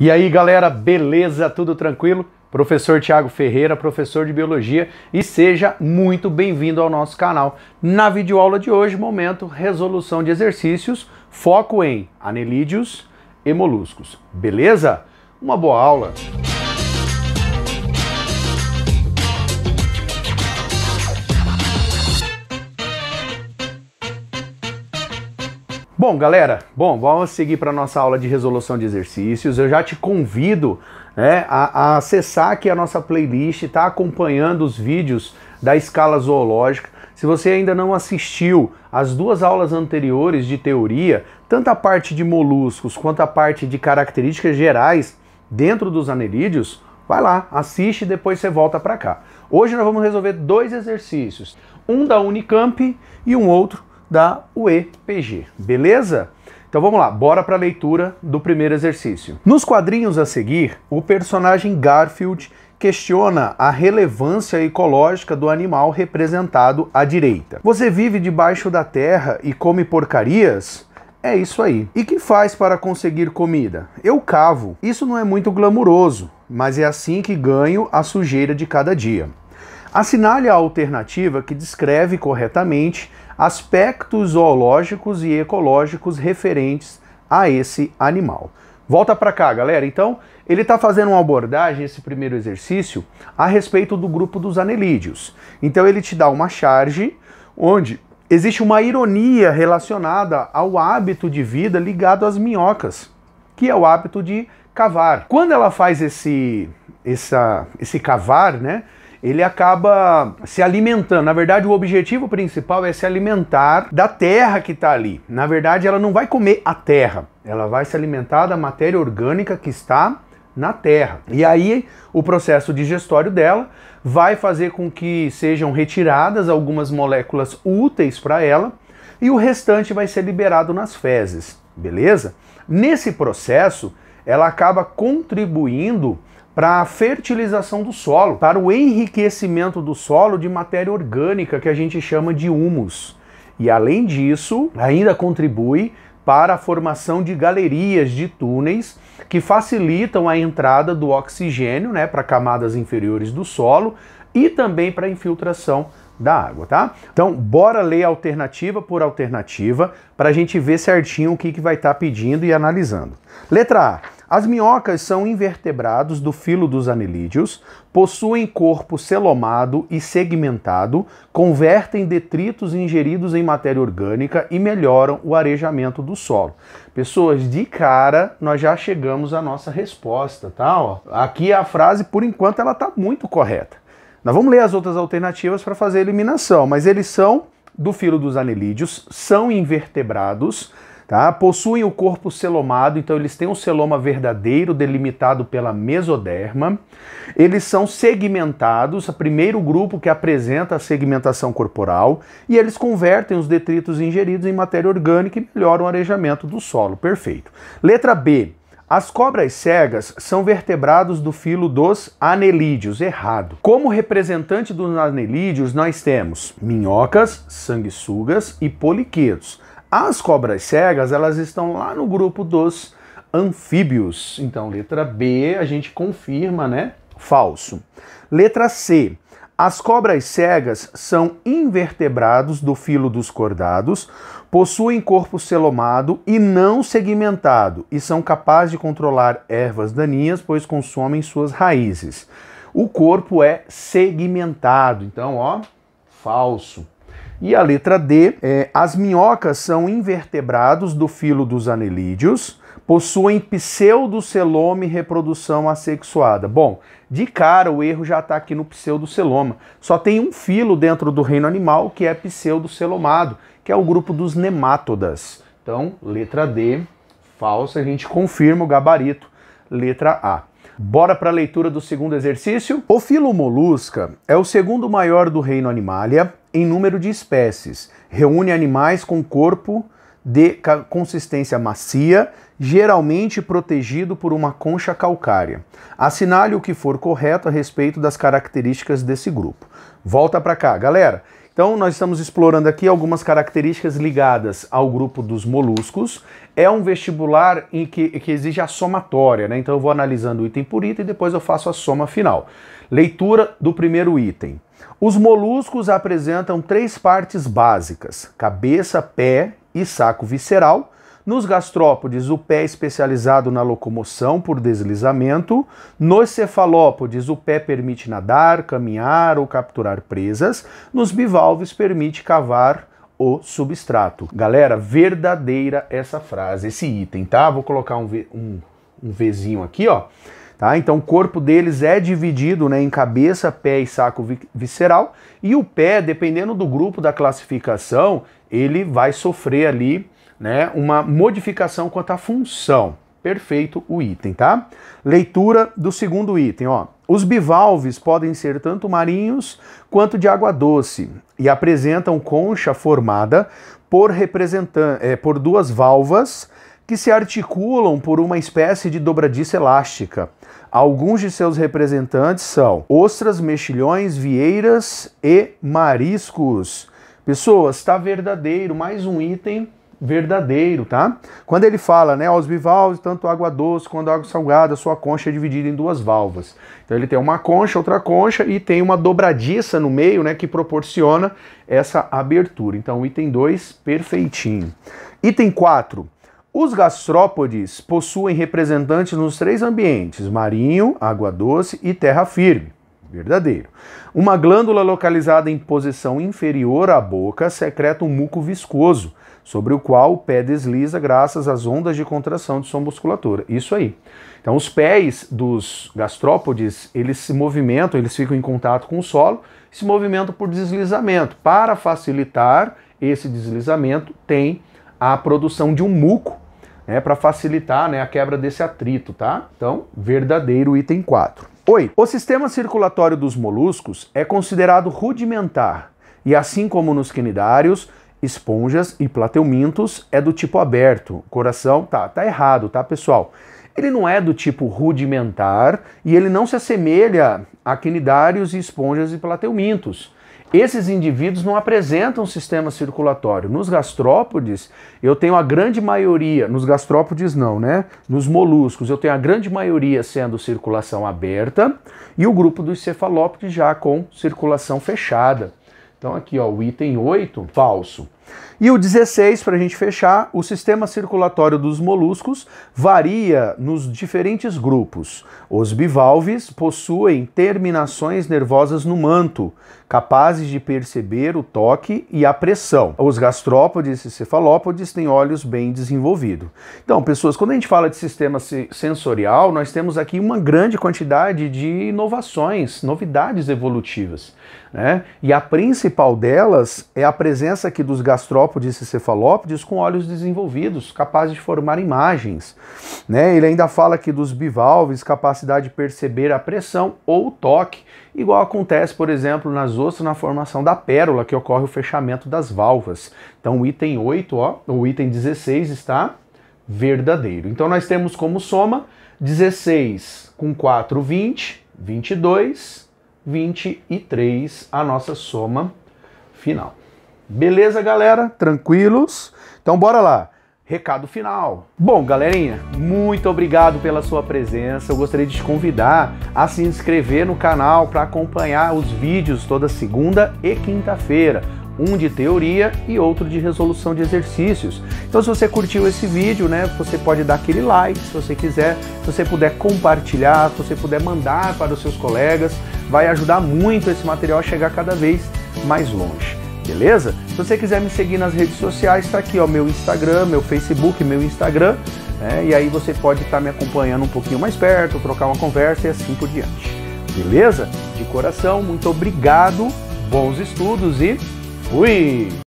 E aí, galera, beleza? Tudo tranquilo? Professor Tiago Ferreira, professor de Biologia, e seja muito bem-vindo ao nosso canal. Na videoaula de hoje, momento resolução de exercícios, foco em anelídeos e moluscos. Beleza? Uma boa aula! Bom, galera, bom, vamos seguir para nossa aula de resolução de exercícios. Eu já te convido né, a, a acessar aqui a nossa playlist, tá acompanhando os vídeos da escala zoológica. Se você ainda não assistiu às duas aulas anteriores de teoria, tanto a parte de moluscos quanto a parte de características gerais dentro dos anelídeos, vai lá, assiste e depois você volta para cá. Hoje nós vamos resolver dois exercícios, um da Unicamp e um outro da UEPG, beleza? Então vamos lá, bora para a leitura do primeiro exercício. Nos quadrinhos a seguir, o personagem Garfield questiona a relevância ecológica do animal representado à direita. Você vive debaixo da terra e come porcarias? É isso aí. E que faz para conseguir comida? Eu cavo. Isso não é muito glamuroso, mas é assim que ganho a sujeira de cada dia. Assinale a alternativa que descreve corretamente aspectos zoológicos e ecológicos referentes a esse animal. Volta para cá, galera. Então, ele está fazendo uma abordagem, esse primeiro exercício, a respeito do grupo dos anelídeos. Então, ele te dá uma charge onde existe uma ironia relacionada ao hábito de vida ligado às minhocas, que é o hábito de cavar. Quando ela faz esse, essa, esse cavar, né? ele acaba se alimentando. Na verdade, o objetivo principal é se alimentar da terra que está ali. Na verdade, ela não vai comer a terra, ela vai se alimentar da matéria orgânica que está na terra. E aí o processo digestório dela vai fazer com que sejam retiradas algumas moléculas úteis para ela e o restante vai ser liberado nas fezes, beleza? Nesse processo, ela acaba contribuindo para a fertilização do solo, para o enriquecimento do solo de matéria orgânica que a gente chama de humus. E além disso, ainda contribui para a formação de galerias de túneis que facilitam a entrada do oxigênio né, para camadas inferiores do solo e também para a infiltração da água, tá? Então, bora ler alternativa por alternativa para a gente ver certinho o que, que vai estar tá pedindo e analisando. Letra A. As minhocas são invertebrados do filo dos anelídeos, possuem corpo celomado e segmentado, convertem detritos ingeridos em matéria orgânica e melhoram o arejamento do solo. Pessoas, de cara, nós já chegamos à nossa resposta, tá? Ó, aqui é a frase, por enquanto, ela tá muito correta. Nós vamos ler as outras alternativas para fazer a eliminação, mas eles são do filo dos anelídeos, são invertebrados, tá? possuem o corpo celomado, então eles têm um celoma verdadeiro delimitado pela mesoderma. Eles são segmentados, o primeiro grupo que apresenta a segmentação corporal, e eles convertem os detritos ingeridos em matéria orgânica e melhoram o arejamento do solo. Perfeito. Letra B as cobras cegas são vertebrados do filo dos anelídeos, errado. Como representante dos anelídeos, nós temos minhocas, sanguessugas e poliquetos. As cobras cegas, elas estão lá no grupo dos anfíbios. Então, letra B, a gente confirma, né? Falso. Letra C. As cobras cegas são invertebrados do filo dos cordados, possuem corpo selomado e não segmentado e são capazes de controlar ervas daninhas, pois consomem suas raízes. O corpo é segmentado, então, ó, falso. E a letra D, é, as minhocas são invertebrados do filo dos anelídeos, possuem pseudoceloma e reprodução assexuada. Bom, de cara o erro já está aqui no pseudoceloma. Só tem um filo dentro do reino animal que é pseudocelomado, que é o grupo dos nematodas. Então, letra D, falsa, a gente confirma o gabarito. Letra A. Bora para a leitura do segundo exercício? O filo molusca é o segundo maior do reino animalia, em número de espécies. Reúne animais com corpo de consistência macia, geralmente protegido por uma concha calcária. Assinale o que for correto a respeito das características desse grupo. Volta para cá, galera. Então, nós estamos explorando aqui algumas características ligadas ao grupo dos moluscos. É um vestibular em que, que exige a somatória, né? Então, eu vou analisando item por item e depois eu faço a soma final. Leitura do primeiro item. Os moluscos apresentam três partes básicas: cabeça, pé e saco visceral nos gastrópodes, o pé especializado na locomoção por deslizamento. Nos cefalópodes, o pé permite nadar, caminhar ou capturar presas. Nos bivalves, permite cavar o substrato. Galera, verdadeira essa frase, esse item, tá? Vou colocar um, um, um Vzinho aqui, ó. Tá? Então o corpo deles é dividido né, em cabeça, pé e saco visceral, e o pé, dependendo do grupo da classificação, ele vai sofrer ali né, uma modificação quanto à função. Perfeito o item, tá? Leitura do segundo item, ó. Os bivalves podem ser tanto marinhos quanto de água doce e apresentam concha formada por, é, por duas valvas que se articulam por uma espécie de dobradiça elástica. Alguns de seus representantes são ostras, mexilhões, vieiras e mariscos. Pessoas, está verdadeiro mais um item verdadeiro, tá? Quando ele fala, né, aos bivalves, tanto água doce quanto água salgada, sua concha é dividida em duas valvas. Então ele tem uma concha, outra concha e tem uma dobradiça no meio, né, que proporciona essa abertura. Então item 2, perfeitinho. Item 4. Os gastrópodes possuem representantes nos três ambientes: marinho, água doce e terra firme. Verdadeiro. Uma glândula localizada em posição inferior à boca secreta um muco viscoso, sobre o qual o pé desliza graças às ondas de contração de sua musculatura. Isso aí. Então, os pés dos gastrópodes, eles se movimentam, eles ficam em contato com o solo, se movimentam por deslizamento. Para facilitar esse deslizamento, tem a produção de um muco, né, para facilitar né, a quebra desse atrito, tá? Então, verdadeiro item 4. Oi, o sistema circulatório dos moluscos é considerado rudimentar e, assim como nos quinidários, esponjas e plateumintos, é do tipo aberto. Coração, tá, tá errado, tá, pessoal? Ele não é do tipo rudimentar e ele não se assemelha a quinidários, esponjas e plateumintos. Esses indivíduos não apresentam sistema circulatório. Nos gastrópodes, eu tenho a grande maioria, nos gastrópodes não, né? Nos moluscos, eu tenho a grande maioria sendo circulação aberta e o grupo dos cefalópodes já com circulação fechada. Então aqui, ó, o item 8, falso. E o 16, para a gente fechar, o sistema circulatório dos moluscos varia nos diferentes grupos. Os bivalves possuem terminações nervosas no manto, capazes de perceber o toque e a pressão. Os gastrópodes e cefalópodes têm olhos bem desenvolvidos. Então, pessoas, quando a gente fala de sistema sensorial, nós temos aqui uma grande quantidade de inovações, novidades evolutivas. Né? E a principal delas é a presença aqui dos gastrópodes gastrópodes e cefalópodes com olhos desenvolvidos, capazes de formar imagens. Né? Ele ainda fala aqui dos bivalves, capacidade de perceber a pressão ou toque, igual acontece, por exemplo, nas ostras na formação da pérola, que ocorre o fechamento das válvulas. Então o item 8, ó, o item 16 está verdadeiro. Então nós temos como soma 16 com 4, 20, 22, 23, a nossa soma final. Beleza, galera? Tranquilos? Então bora lá. Recado final. Bom, galerinha, muito obrigado pela sua presença. Eu gostaria de te convidar a se inscrever no canal para acompanhar os vídeos toda segunda e quinta-feira um de teoria e outro de resolução de exercícios. Então, se você curtiu esse vídeo, né, você pode dar aquele like, se você quiser, se você puder compartilhar, se você puder mandar para os seus colegas, vai ajudar muito esse material a chegar cada vez mais longe beleza? Se você quiser me seguir nas redes sociais, está aqui, ó, meu Instagram, meu Facebook, meu Instagram, né? E aí você pode estar tá me acompanhando um pouquinho mais perto, trocar uma conversa e assim por diante. Beleza? De coração, muito obrigado, bons estudos e fui!